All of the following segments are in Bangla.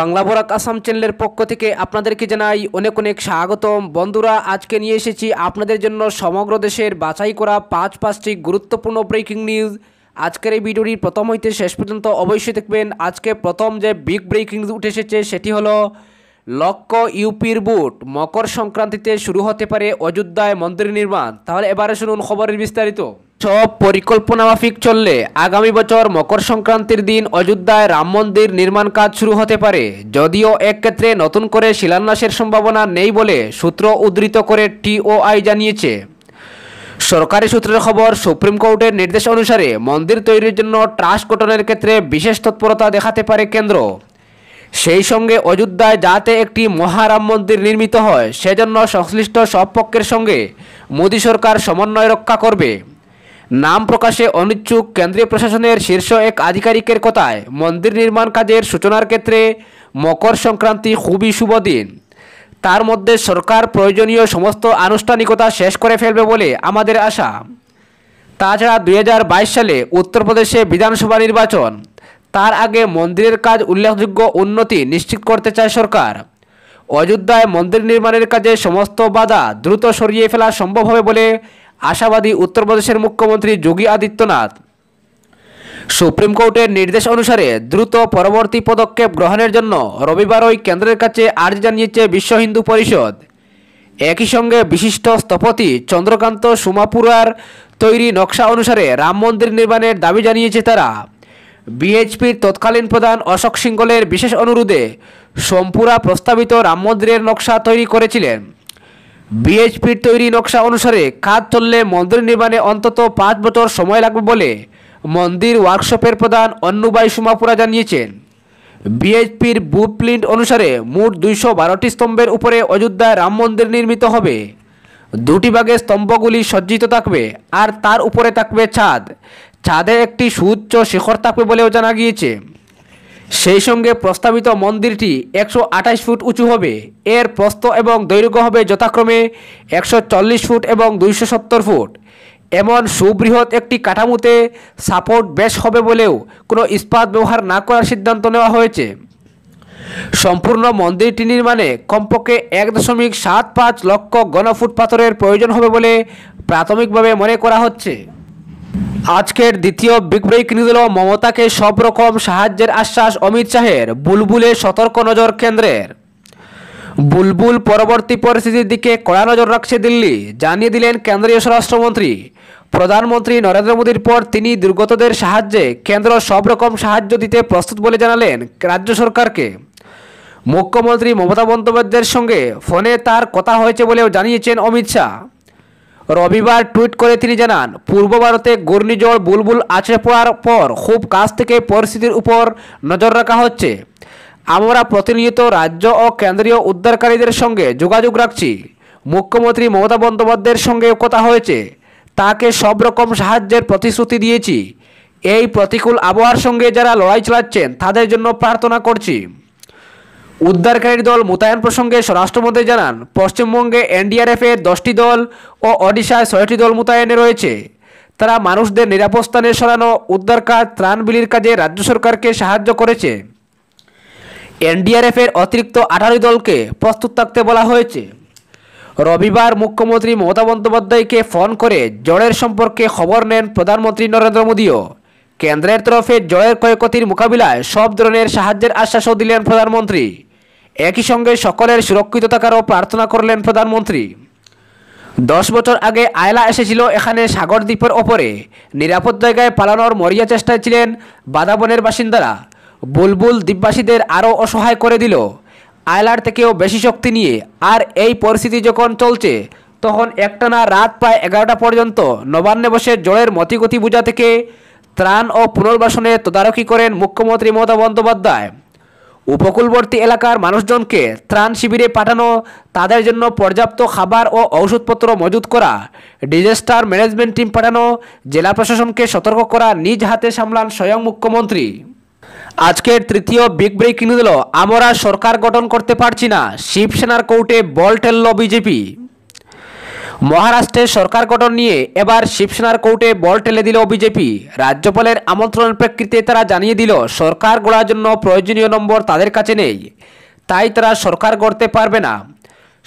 বাংলা বরাক আসাম চ্যানেলের পক্ষ থেকে আপনাদেরকে জানাই অনেক অনেক স্বাগতম বন্ধুরা আজকে নিয়ে এসেছি আপনাদের জন্য সমগ্র দেশের বাছাই করা পাঁচ পাঁচটি গুরুত্বপূর্ণ ব্রেকিং নিউজ আজকের এই ভিডিওটি প্রথম হইতে শেষ পর্যন্ত অবশ্যই দেখবেন আজকে প্রথম যে বিগ ব্রেকিং নিউজ উঠে এসেছে সেটি হলো লক্ষ ইউপির বুট মকর সংক্রান্তিতে শুরু হতে পারে অযোধ্যায় মন্দির নির্মাণ তাহলে এবারে শুনুন খবরের বিস্তারিত সব পরিকল্পনা মাফিক চললে আগামী বছর মকর সংক্রান্তির দিন অযোধ্যায় রাম মন্দির নির্মাণ কাজ শুরু হতে পারে যদিও এক ক্ষেত্রে নতুন করে শিলান্যাসের সম্ভাবনা নেই বলে সূত্র উদ্ধৃত করে টিওআই জানিয়েছে সরকারি সূত্রের খবর সুপ্রিম কোর্টের নির্দেশ অনুসারে মন্দির তৈরির জন্য ট্রাস্ট গঠনের ক্ষেত্রে বিশেষ তৎপরতা দেখাতে পারে কেন্দ্র সেই সঙ্গে অযোধ্যায় যাতে একটি মহারাম মন্দির নির্মিত হয় সেজন্য সংশ্লিষ্ট সব পক্ষের সঙ্গে মোদী সরকার সমন্বয় রক্ষা করবে নাম প্রকাশে অনিচ্ছুক কেন্দ্রীয় প্রশাসনের শীর্ষ এক আধিকারিকের কথায় মন্দির নির্মাণ কাজের সূচনার ক্ষেত্রে মকর সংক্রান্তি খুবই শুভ দিন তার মধ্যে সরকার প্রয়োজনীয় সমস্ত আনুষ্ঠানিকতা শেষ করে ফেলবে বলে আমাদের আশা তাছাড়া দুই সালে উত্তরপ্রদেশে বিধানসভা নির্বাচন তার আগে মন্দিরের কাজ উল্লেখযোগ্য উন্নতি নিশ্চিত করতে চায় সরকার অযোধ্যায় মন্দির নির্মাণের কাজে সমস্ত বাধা দ্রুত সরিয়ে ফেলা সম্ভব হবে বলে আশাবাদী উত্তরপ্রদেশের মুখ্যমন্ত্রী যোগী আদিত্যনাথ সুপ্রিম কোর্টের নির্দেশ অনুসারে দ্রুত পরবর্তী পদক্ষেপ গ্রহণের জন্য রবিবার ওই কেন্দ্রের কাছে আর্জি জানিয়েছে বিশ্ব হিন্দু পরিষদ একই সঙ্গে বিশিষ্ট স্থপতি চন্দ্রকান্ত সুমাপুরার তৈরি নকশা অনুসারে রাম মন্দির নির্মাণের দাবি জানিয়েছে তারা বিএইচপির তৎকালীন প্রধান অশোক সিঙ্গলের বিশেষ অনুরোধে সম্পুরা প্রস্তাবিত রাম মন্দিরের নকশা তৈরি করেছিলেন বিএইচপির তৈরি নকশা অনুসারে কাজ চললে মন্দির নির্মাণে অন্তত পাঁচ বছর সময় লাগবে বলে মন্দির ওয়ার্কশপের প্রধান অন্নুবাই সুমাপুরা জানিয়েছেন বিএইচপির বুপ্লিন্ট অনুসারে মোট দুইশো বারোটি স্তম্ভের উপরে অযোধ্যায় রাম মন্দির নির্মিত হবে দুটি ভাগে স্তম্ভগুলি সজ্জিত থাকবে আর তার উপরে থাকবে ছাদ ছাদে একটি সুউচ্চ শিখর থাকবে বলেও জানা গিয়েছে সেই সঙ্গে প্রস্তাবিত মন্দিরটি একশো ফুট উঁচু হবে এর প্রস্থ এবং দৈর্ঘ্য হবে যথাক্রমে একশো ফুট এবং দুইশো ফুট এমন সুবৃহৎ একটি কাঠামোতে সাপোর্ট বেশ হবে বলেও কোনো ইস্পাত ব্যবহার না করার সিদ্ধান্ত নেওয়া হয়েছে সম্পূর্ণ মন্দিরটি নির্মাণে কমপক্ষে এক দশমিক সাত পাঁচ লক্ষ গণফুট পাথরের প্রয়োজন হবে বলে প্রাথমিকভাবে মনে করা হচ্ছে আজকের দ্বিতীয় বিগ ব্রেক নিউজ মমতাকে সব রকম সাহায্যের আশ্বাস অমিত শাহের বুলবুলে সতর্ক নজর কেন্দ্রের বুলবুল পরবর্তী পরিস্থিতির দিকে কড়া নজর রাখছে দিল্লি জানিয়ে দিলেন কেন্দ্রীয় স্বরাষ্ট্রমন্ত্রী প্রধানমন্ত্রী নরেন্দ্র মোদীর পর তিনি দুর্গতদের সাহায্যে কেন্দ্র সব রকম সাহায্য দিতে প্রস্তুত বলে জানালেন রাজ্য সরকারকে মুখ্যমন্ত্রী মমতা বন্দ্যোপাধ্যায়ের সঙ্গে ফোনে তার কথা হয়েছে বলেও জানিয়েছেন অমিত শাহ রবিবার টুইট করে তিনি জানান পূর্ব ভারতে ঘূর্ণিঝড় বুলবুল আছড়ে পড়ার পর খুব কাছ থেকে পরিস্থিতির উপর নজর রাখা হচ্ছে আমরা প্রতিনিয়ত রাজ্য ও কেন্দ্রীয় উদ্ধারকারীদের সঙ্গে যোগাযোগ রাখছি মুখ্যমন্ত্রী মমতা বন্দ্যোপাধ্যায়ের সঙ্গে কথা হয়েছে তাকে সব রকম সাহায্যের প্রতিশ্রুতি দিয়েছি এই প্রতিকূল আবহাওয়ার সঙ্গে যারা লড়াই চালাচ্ছেন তাদের জন্য প্রার্থনা করছি উদ্ধারকারী দল মোতায়েন প্রসঙ্গে স্বরাষ্ট্রমন্ত্রী জানান পশ্চিমবঙ্গে এনডিআরএফের দশটি দল ও ওডিশায় ছয়টি দল মোতায়েনে রয়েছে তারা মানুষদের নিরাপস্থানে সরানো উদ্ধার কাজ ত্রাণ বিলির কাজে রাজ্য সরকারকে সাহায্য করেছে এনডিআরএফের অতিরিক্ত আঠারো দলকে প্রস্তুত থাকতে বলা হয়েছে রবিবার মুখ্যমন্ত্রী মমতা বন্দ্যোপাধ্যায়কে ফোন করে জলের সম্পর্কে খবর নেন প্রধানমন্ত্রী নরেন্দ্র মোদীও কেন্দ্রের তরফে জয়ের ক্ষয়ক্ষতির মোকাবিলায় সব ধরনের সাহায্যের আশ্বাসও দিলেন প্রধানমন্ত্রী একই সঙ্গে সকলের সুরক্ষিত থাকারও প্রার্থনা করলেন প্রধানমন্ত্রী দশ বছর আগে আয়লা এসেছিল এখানে সাগর দ্বীপের ওপরে নিরাপদ জায়গায় পালানোর মরিয়া চেষ্টায় ছিলেন বাদাবনের বাসিন্দারা বুলবুল দ্বীপবাসীদের আরও অসহায় করে দিল আয়লার থেকেও বেশি শক্তি নিয়ে আর এই পরিস্থিতি যখন চলছে তখন একটানা রাত প্রায় এগারোটা পর্যন্ত নবান্নে বসে জলের মতিগতি বোঝা থেকে ত্রাণ ও পুনর্বাসনে তদারকি করেন মুখ্যমন্ত্রী মমতা বন্দ্যোপাধ্যায় উপকূলবর্তী এলাকার মানুষজনকে ত্রাণ শিবিরে পাঠানো তাদের জন্য পর্যাপ্ত খাবার ও ঔষধপত্র মজুত করা ডিজাস্টার ম্যানেজমেন্ট টিম পাঠানো জেলা প্রশাসনকে সতর্ক করা নিজ হাতে সামলান স্বয়ং মুখ্যমন্ত্রী আজকের তৃতীয় বিগ ব্রেক দিল আমরা সরকার গঠন করতে পারছি না শিবসেনার কোর্টে বল টেলল বিজেপি মহারাষ্ট্রে সরকার গঠন নিয়ে এবার শিবসেনার কোর্টে বল টেলে দিল বিজেপি রাজ্যপালের আমন্ত্রণের প্রেক্ষিতে তারা জানিয়ে দিল সরকার গড়ার জন্য প্রয়োজনীয় নম্বর তাদের কাছে নেই তাই তারা সরকার গড়তে পারবে না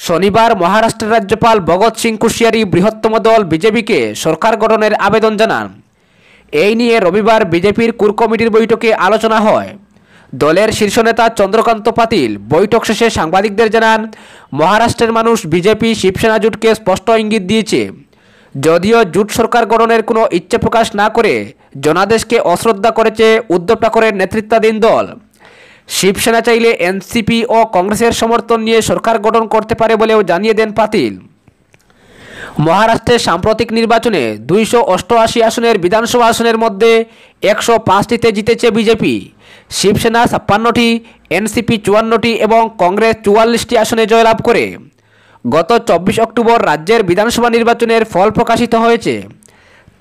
শনিবার মহারাষ্ট্রের রাজ্যপাল ভগৎ সিং কুশিয়ারি বৃহত্তম দল বিজেপিকে সরকার গঠনের আবেদন জানান এই নিয়ে রবিবার বিজেপির কুর কমিটির বৈঠকে আলোচনা হয় দলের শীর্ষ নেতা চন্দ্রকান্ত পাতিল বৈঠক শেষে সাংবাদিকদের জানান মহারাষ্ট্রের মানুষ বিজেপি শিবসেনা জোটকে স্পষ্ট ইঙ্গিত দিয়েছে যদিও জুট সরকার গঠনের কোনো ইচ্ছে প্রকাশ না করে জনাদেশকে অশ্রদ্ধা করেছে উদ্ধব ঠাকরের নেতৃত্বাধীন দল শিবসেনা চাইলে এনসিপি ও কংগ্রেসের সমর্থন নিয়ে সরকার গঠন করতে পারে বলেও জানিয়ে দেন পাতিল মহারাষ্ট্রের সাম্প্রতিক নির্বাচনে দুইশো অষ্টআশি আসনের বিধানসভা আসনের মধ্যে একশো পাঁচটিতে জিতেছে বিজেপি শিবসেনা ছাপ্পান্নটি এনসিপি চুয়ান্নটি এবং কংগ্রেস চুয়াল্লিশটি আসনে জয়লাভ করে গত চব্বিশ অক্টোবর রাজ্যের বিধানসভা নির্বাচনের ফল প্রকাশিত হয়েছে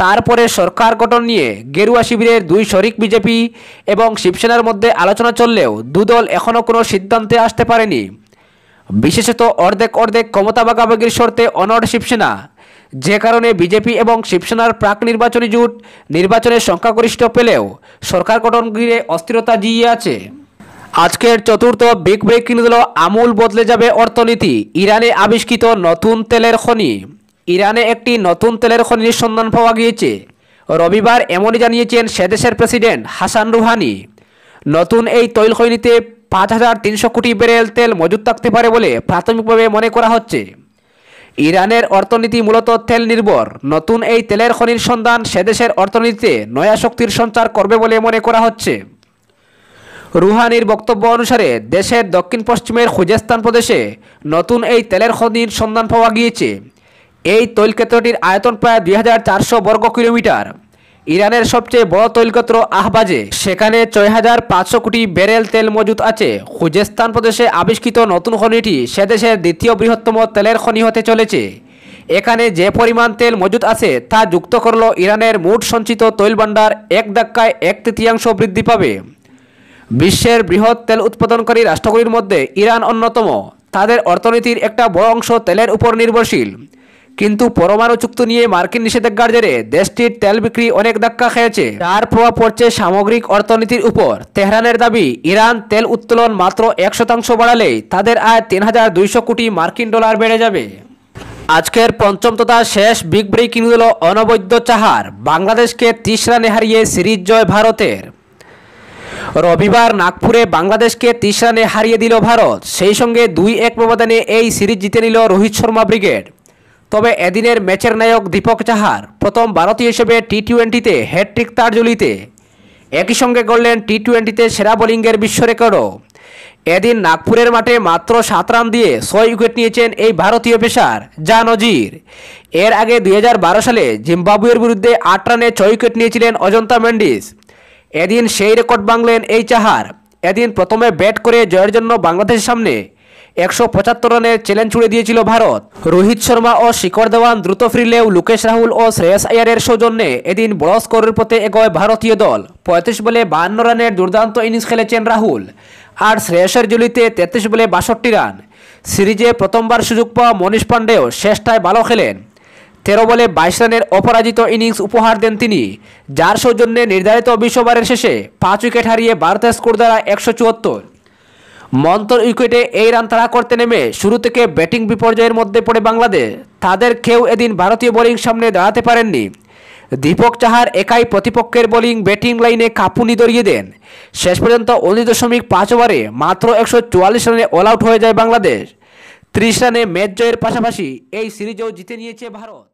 তারপরে সরকার গঠন নিয়ে গেরুয়া শিবিরের দুই শরিক বিজেপি এবং শিবসেনার মধ্যে আলোচনা চললেও দুদল এখনও কোনো সিদ্ধান্তে আসতে পারেনি বিশেষত অর্ধেক অর্ধেক ক্ষমতা ভাগাভাগির শর্তে অনড় শিবসেনা যে কারণে বিজেপি এবং শিবসেনার প্রাক নির্বাচনী জোট নির্বাচনে সংখ্যাগরিষ্ঠ পেলেও সরকার গঠন ঘিরে অস্থিরতা জিয়ে আছে আজকের চতুর্থ বিগ কিনে দিল আমূল বদলে যাবে অর্থনীতি ইরানে আবিষ্কৃত নতুন তেলের খনি ইরানে একটি নতুন তেলের খনির সন্ধান পাওয়া গিয়েছে রবিবার এমনই জানিয়েছেন সেদেশের প্রেসিডেন্ট হাসান রুহানি নতুন এই তৈল খনিতে পাঁচ হাজার তিনশো কোটি ব্যারেল তেল মজুদ থাকতে পারে বলে প্রাথমিকভাবে মনে করা হচ্ছে ইরানের অর্থনীতি মূলত তেল নির্ভর নতুন এই তেলের খনির সন্ধান সেদেশের অর্থনীতিতে নয়া শক্তির সঞ্চার করবে বলে মনে করা হচ্ছে রুহানির বক্তব্য অনুসারে দেশের দক্ষিণ পশ্চিমের খুজেস্তান প্রদেশে নতুন এই তেলের খনির সন্ধান পাওয়া গিয়েছে এই তৈলক্ষেত্রটির আয়তন প্রায় দুই বর্গ কিলোমিটার ইরানের সবচেয়ে বড় তৈলক্ষেত্র আহবাজে সেখানে ছয় হাজার পাঁচশো কোটি ব্যারেল তেল মজুত আছে খুজেস্তান প্রদেশে আবিষ্কৃত নতুন খনিটি সে দেশের দ্বিতীয় বৃহত্তম তেলের খনি হতে চলেছে এখানে যে পরিমাণ তেল মজুত আছে তা যুক্ত করল ইরানের মোট সঞ্চিত তৈল ভাণ্ডার এক ধাক্কায় এক তৃতীয়াংশ বৃদ্ধি পাবে বিশ্বের বৃহৎ তেল উৎপাদনকারী রাষ্ট্রগুলির মধ্যে ইরান অন্যতম তাদের অর্থনীতির একটা বড় অংশ তেলের উপর নির্ভরশীল কিন্তু পরমাণু চুক্তি নিয়ে মার্কিন নিষেধাজ্ঞার জেরে দেশটির তেল বিক্রি অনেক ধাক্কা খেয়েছে তার প্রভাব পড়ছে সামগ্রিক অর্থনীতির উপর তেহরানের দাবি ইরান তেল উত্তোলন মাত্র এক শতাংশ বাড়ালেই তাদের আয় তিন হাজার দুইশো কোটি মার্কিন ডলার বেড়ে যাবে আজকের পঞ্চম তথা শেষ বিগ ব্রেকিং হল অনবৈধ চাহার বাংলাদেশকে তিস রানে হারিয়ে সিরিজ জয় ভারতের রবিবার নাগপুরে বাংলাদেশকে তিস রানে হারিয়ে দিল ভারত সেই সঙ্গে দুই এক ব্যবধানে এই সিরিজ জিতে নিল রোহিত শর্মা ব্রিগেড তবে এদিনের ম্যাচের নায়ক দীপক চাহার প্রথম ভারতীয় হিসেবে টি টোয়েন্টিতে হ্যাটট্রিক তারজুলিতে একই সঙ্গে গড়লেন টি টোয়েন্টিতে সেরা বোলিংয়ের বিশ্ব রেকর্ডও এদিন নাগপুরের মাঠে মাত্র সাত রান দিয়ে ছয় উইকেট নিয়েছেন এই ভারতীয় পেশার যা নজির এর আগে দুই সালে জিম্বাবুয়ের বিরুদ্ধে আট রানে ছয় উইকেট নিয়েছিলেন অজন্তা মেন্ডিস এদিন সেই রেকর্ড ভাঙলেন এই চাহার এদিন প্রথমে ব্যাট করে জয়ের জন্য বাংলাদেশের সামনে একশো পঁচাত্তর রানের চ্যালেঞ্জ ছুড়ে দিয়েছিল ভারত রোহিত শর্মা ও শিখর দেওয়ান দ্রুত ফিরলেও লোকেশ রাহুল ও শ্রেয়স আয়ারের সৌজন্যে এদিন বড় স্কোরের পথে এগোয় ভারতীয় দল পঁয়ত্রিশ বলে বান্ন রানের দুর্দান্ত ইনিংস খেলেছেন রাহুল আর শ্রেয়সের জুলিতে তেত্রিশ বলে বাষট্টি রান সিরিজে প্রথমবার সুযোগ পাওয়া মনীষ পাণ্ডেও শেষটায় ভালো খেলেন তেরো বলে বাইশ রানের অপরাজিত ইনিংস উপহার দেন তিনি যার সৌজন্যে নির্ধারিত বিশ্ববারের শেষে পাঁচ উইকেট হারিয়ে ভারতের স্কোর দ্বারা একশো চুয়াত্তর মন্তর উইকেটে এই রান তাড়া করতে নেমে শুরু থেকে ব্যাটিং বিপর্যয়ের মধ্যে পড়ে বাংলাদেশ তাদের কেউ এদিন ভারতীয় বোলিং সামনে দাঁড়াতে পারেননি দীপক চাহার একাই প্রতিপক্ষের বোলিং ব্যাটিং লাইনে কাঁপুনি দরিয়ে দেন শেষ পর্যন্ত উনিশ দশমিক পাঁচ ওভারে মাত্র একশো চুয়াল্লিশ রানে অল আউট হয়ে যায় বাংলাদেশ ত্রিশ রানে ম্যাচ জয়ের পাশাপাশি এই সিরিজও জিতে নিয়েছে ভারত